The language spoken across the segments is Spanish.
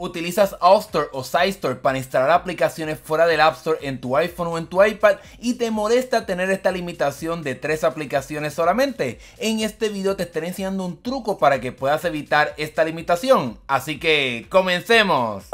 utilizas Store o Store para instalar aplicaciones fuera del App Store en tu iPhone o en tu iPad y te molesta tener esta limitación de tres aplicaciones solamente. En este video te estaré enseñando un truco para que puedas evitar esta limitación. Así que comencemos.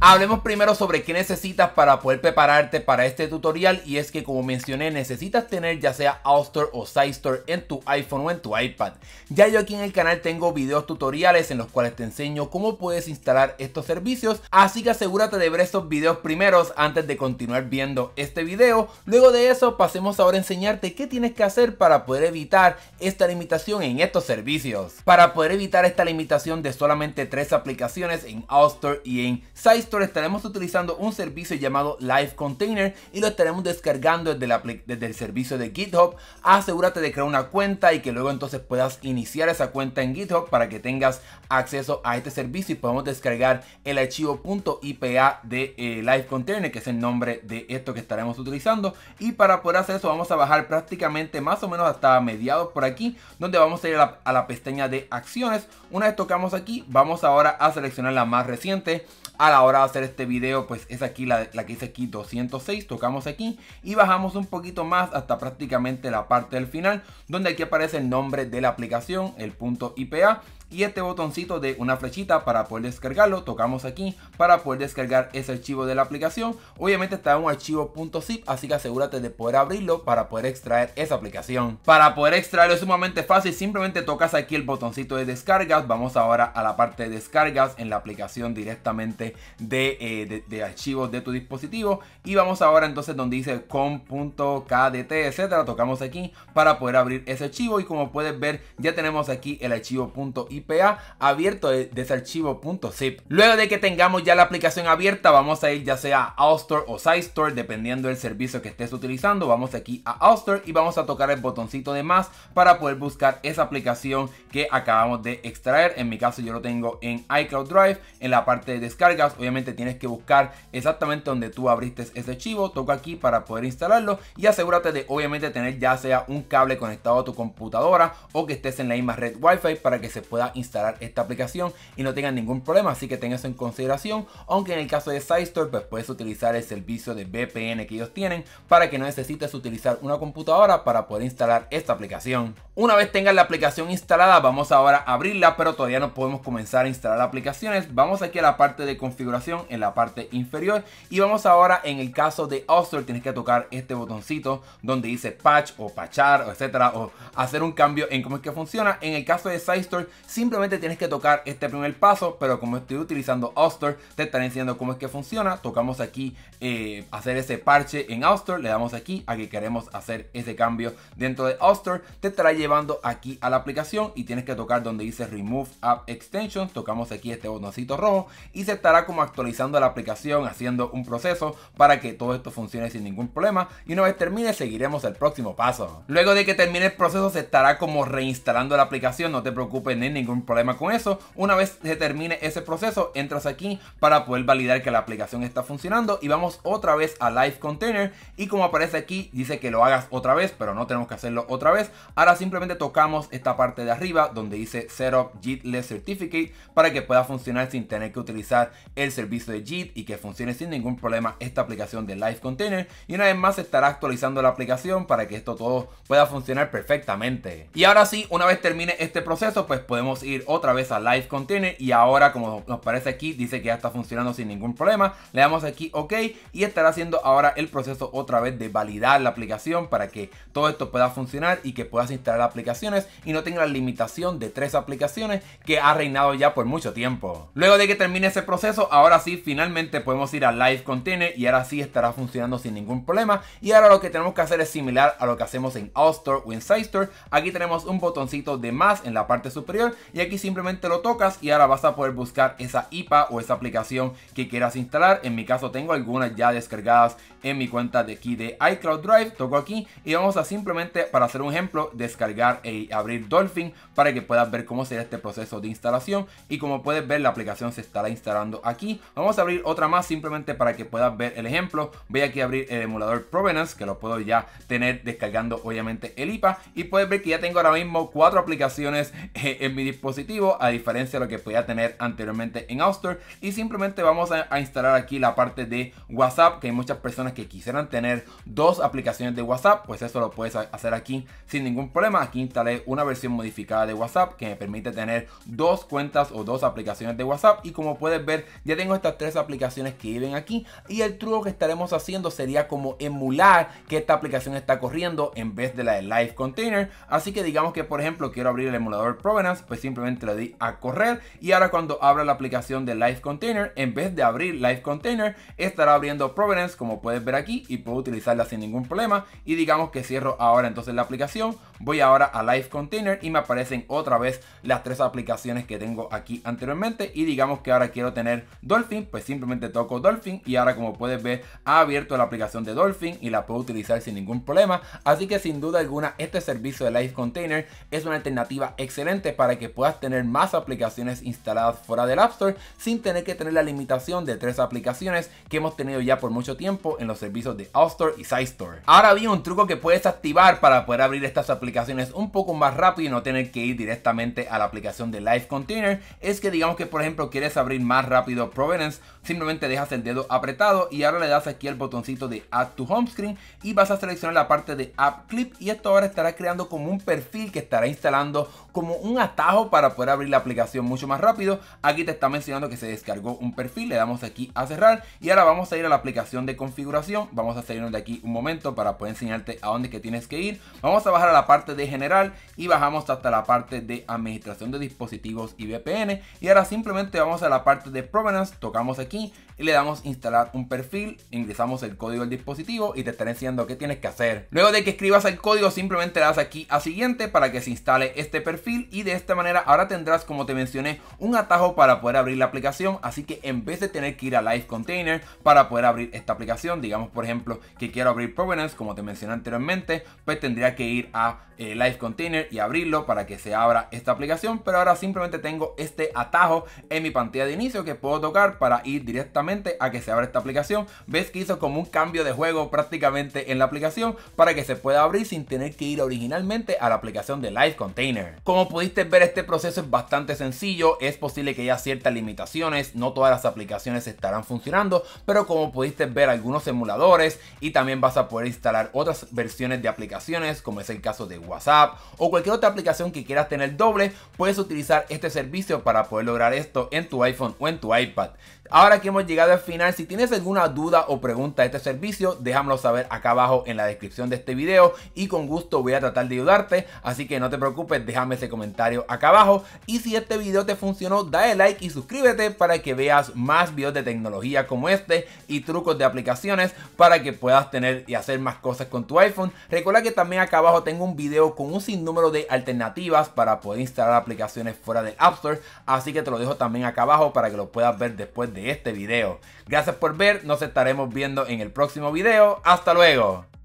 Hablemos primero sobre qué necesitas para poder prepararte para este tutorial y es que como mencioné necesitas tener ya sea Store o SideStore en tu iPhone o en tu iPad. Ya yo aquí en el canal tengo videos tutoriales en los cuales te enseño cómo puedes instalar estos servicios, así que asegúrate de ver estos videos primeros antes de continuar viendo este video. Luego de eso pasemos ahora a enseñarte qué tienes que hacer para poder evitar esta limitación en estos servicios. Para poder evitar esta limitación de solamente tres aplicaciones en Store y en SideStore estaremos utilizando un servicio llamado Live Container y lo estaremos descargando desde, desde el servicio de GitHub. Asegúrate de crear una cuenta y que luego entonces puedas iniciar esa cuenta en GitHub para que tengas acceso a este servicio y podamos descargar el archivo .ipa de eh, Live Container, que es el nombre de esto que estaremos utilizando. Y para poder hacer eso vamos a bajar prácticamente más o menos hasta mediados por aquí, donde vamos a ir a la pestaña de acciones. Una vez tocamos aquí, vamos ahora a seleccionar la más reciente a la hora de hacer este video, pues es aquí la, que dice aquí 206, tocamos aquí y bajamos un poquito más hasta prácticamente la parte del final, donde aquí aparece el nombre de la aplicación, el punto IPA y este botoncito de una flechita para poder descargarlo. Tocamos aquí para poder descargar ese archivo de la aplicación. Obviamente está en un archivo .zip, así que asegúrate de poder abrirlo para poder extraer esa aplicación. Para poder extraerlo es sumamente fácil, simplemente tocas aquí el botoncito de descargas. Vamos ahora a la parte de descargas en la aplicación directamente de, eh, de, archivos de tu dispositivo. Y vamos ahora entonces donde dice com.kdt, etcétera. Tocamos aquí para poder abrir ese archivo y como puedes ver ya tenemos aquí el archivo IPA abierto ese archivo .zip. Luego de que tengamos ya la aplicación abierta, vamos a ir ya sea a Store o Side Store, dependiendo del servicio que estés utilizando. Vamos aquí a Store y vamos a tocar el botoncito de más para poder buscar esa aplicación que acabamos de extraer. En mi caso yo lo tengo en iCloud Drive, en la parte de descargas. Obviamente tienes que buscar exactamente donde tú abriste ese archivo. Toca aquí para poder instalarlo y asegúrate de obviamente tener ya sea un cable conectado a tu computadora o que estés en la misma red Wi-Fi para que se pueda instalar esta aplicación y no tengan ningún problema, así que tengan eso en consideración, aunque en el caso de Sidestore pues puedes utilizar el servicio de VPN que ellos tienen para que no necesites utilizar una computadora para poder instalar esta aplicación. Una vez tengas la aplicación instalada vamos ahora a abrirla, pero todavía no podemos comenzar a instalar aplicaciones. Vamos aquí a la parte de configuración en la parte inferior y vamos ahora en el caso de Outsource tienes que tocar este botoncito donde dice patch o o etcétera, o hacer un cambio en cómo es que funciona. En el caso de Sidestore si simplemente tienes que tocar este primer paso, pero como estoy utilizando Auster, te estaré enseñando cómo es que funciona. Tocamos aquí eh, hacer ese parche en Auster, le damos aquí a que queremos hacer ese cambio dentro de Auster, te estará llevando aquí a la aplicación y tienes que tocar donde dice Remove App Extension, tocamos aquí este botoncito rojo y se estará como actualizando la aplicación, haciendo un proceso para que todo esto funcione sin ningún problema y una vez termine seguiremos el próximo paso. Luego de que termine el proceso se estará como reinstalando la aplicación, no te preocupes ni ningún un problema con eso. Una vez se termine ese proceso, entras aquí para poder validar que la aplicación está funcionando y vamos otra vez a Live Container y como aparece aquí dice que lo hagas otra vez, pero no tenemos que hacerlo otra vez. Ahora simplemente tocamos esta parte de arriba donde dice Setup JITless Certificate para que pueda funcionar sin tener que utilizar el servicio de JIT y que funcione sin ningún problema esta aplicación de Live Container y una vez más estará actualizando la aplicación para que esto todo pueda funcionar perfectamente. Y ahora sí, una vez termine este proceso, pues podemos ir otra vez a Live Container y ahora como nos parece aquí dice que ya está funcionando sin ningún problema. Le damos aquí OK y estará haciendo ahora el proceso otra vez de validar la aplicación para que todo esto pueda funcionar y que puedas instalar aplicaciones y no tenga la limitación de tres aplicaciones que ha reinado ya por mucho tiempo. Luego de que termine ese proceso, ahora sí finalmente podemos ir a Live Container y ahora sí estará funcionando sin ningún problema. Y ahora lo que tenemos que hacer es similar a lo que hacemos en All Store o en Store. Aquí tenemos un botoncito de más en la parte superior y aquí simplemente lo tocas y ahora vas a poder buscar esa IPA o esa aplicación que quieras instalar. En mi caso tengo algunas ya descargadas en mi cuenta de aquí de iCloud Drive, toco aquí y vamos a simplemente para hacer un ejemplo descargar y e abrir Dolphin para que puedas ver cómo será este proceso de instalación y como puedes ver la aplicación se estará instalando aquí. Vamos a abrir otra más simplemente para que puedas ver el ejemplo. Voy aquí a abrir el emulador Provenance que lo puedo ya tener descargando obviamente el IPA y puedes ver que ya tengo ahora mismo cuatro aplicaciones eh, en mi dispositivo a diferencia de lo que podía tener anteriormente en Outdoor, y simplemente vamos a, instalar aquí la parte de WhatsApp que hay muchas personas que quisieran tener dos aplicaciones de WhatsApp pues eso lo puedes hacer aquí sin ningún problema aquí instalé una versión modificada de WhatsApp que me permite tener dos cuentas o dos aplicaciones de WhatsApp y como puedes ver ya tengo estas tres aplicaciones que viven aquí y el truco que estaremos haciendo sería como emular que esta aplicación está corriendo en vez de la de Live Container así que digamos que por ejemplo quiero abrir el emulador Provenance pues pues simplemente le di a correr y ahora cuando abra la aplicación de Live Container, en vez de abrir Live Container, estará abriendo Provenance como puedes ver aquí y puedo utilizarla sin ningún problema y digamos que cierro ahora entonces la aplicación, voy ahora a Live Container y me aparecen otra vez las tres aplicaciones que tengo aquí anteriormente y digamos que ahora quiero tener Dolphin, pues simplemente toco Dolphin y ahora como puedes ver ha abierto la aplicación de Dolphin y la puedo utilizar sin ningún problema, así que sin duda alguna este servicio de Live Container es una alternativa excelente para que puedas tener más aplicaciones instaladas fuera del App Store sin tener que tener la limitación de tres aplicaciones que hemos tenido ya por mucho tiempo en los servicios de App Store y Side Store. Ahora bien, un truco que puedes activar para poder abrir estas aplicaciones un poco más rápido y no tener que ir directamente a la aplicación de Live Container es que digamos que por ejemplo quieres abrir más rápido Provenance, simplemente dejas el dedo apretado y ahora le das aquí el botoncito de Add to Home Screen y vas a seleccionar la parte de App Clip y esto ahora estará creando como un perfil que estará instalando como un atajo para poder abrir la aplicación mucho más rápido. Aquí te está mencionando que se descargó un perfil, le damos aquí a cerrar y ahora vamos a ir a la aplicación de configuración. Vamos a salirnos de aquí un momento para poder enseñarte a dónde que tienes que ir. Vamos a bajar a la parte de general y bajamos hasta la parte de administración de dispositivos y VPN. Y ahora simplemente vamos a la parte de provenance, tocamos aquí y le damos instalar un perfil, ingresamos el código del dispositivo y te estaré enseñando qué tienes que hacer. Luego de que escribas el código simplemente le das aquí a siguiente para que se instale este perfil y de esta manera ahora tendrás como te mencioné un atajo para poder abrir la aplicación así que en vez de tener que ir a Live Container para poder abrir esta aplicación digamos por ejemplo que quiero abrir Provenance como te mencioné anteriormente pues tendría que ir a eh, Live Container y abrirlo para que se abra esta aplicación pero ahora simplemente tengo este atajo en mi pantalla de inicio que puedo tocar para ir directamente a que se abra esta aplicación ves que hizo como un cambio de juego prácticamente en la aplicación para que se pueda abrir sin tener que ir originalmente a la aplicación de Live Container como pudiste ver este este proceso es bastante sencillo, es posible que haya ciertas limitaciones, no todas las aplicaciones estarán funcionando, pero como pudiste ver algunos emuladores y también vas a poder instalar otras versiones de aplicaciones, como es el caso de WhatsApp o cualquier otra aplicación que quieras tener doble, puedes utilizar este servicio para poder lograr esto en tu iPhone o en tu iPad. Ahora que hemos llegado al final, si tienes alguna duda o pregunta de este servicio, déjamelo saber acá abajo en la descripción de este video y con gusto voy a tratar de ayudarte, así que no te preocupes, déjame ese comentario acá abajo. Y si este video te funcionó, dale like y suscríbete para que veas más videos de tecnología como este y trucos de aplicaciones para que puedas tener y hacer más cosas con tu iPhone. Recuerda que también acá abajo tengo un video con un sinnúmero de alternativas para poder instalar aplicaciones fuera del App Store, así que te lo dejo también acá abajo para que lo puedas ver después de este video. Gracias por ver, nos estaremos viendo en el próximo video. ¡Hasta luego!